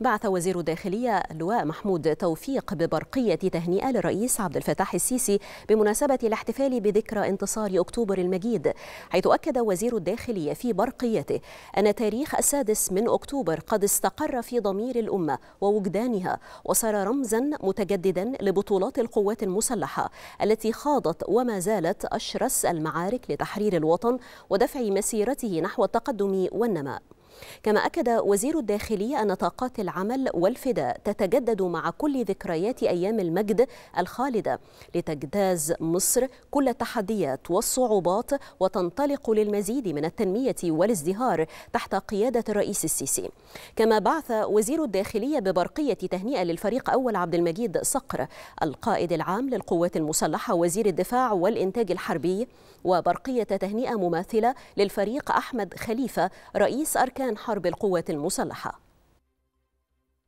بعث وزير الداخلية اللواء محمود توفيق ببرقية تهنئة للرئيس عبد الفتاح السيسي بمناسبة الاحتفال بذكرى انتصار أكتوبر المجيد حيث أكد وزير الداخلية في برقيته أن تاريخ السادس من أكتوبر قد استقر في ضمير الأمة ووجدانها وصار رمزا متجددا لبطولات القوات المسلحة التي خاضت وما زالت أشرس المعارك لتحرير الوطن ودفع مسيرته نحو التقدم والنماء كما أكد وزير الداخلية أن طاقات العمل والفداء تتجدد مع كل ذكريات أيام المجد الخالدة لتجتاز مصر كل التحديات والصعوبات وتنطلق للمزيد من التنمية والازدهار تحت قيادة الرئيس السيسي كما بعث وزير الداخلية ببرقية تهنئة للفريق أول عبد المجيد صقر القائد العام للقوات المسلحة وزير الدفاع والإنتاج الحربي وبرقية تهنئة مماثلة للفريق أحمد خليفة رئيس أركان كان حرب القوات المسلحة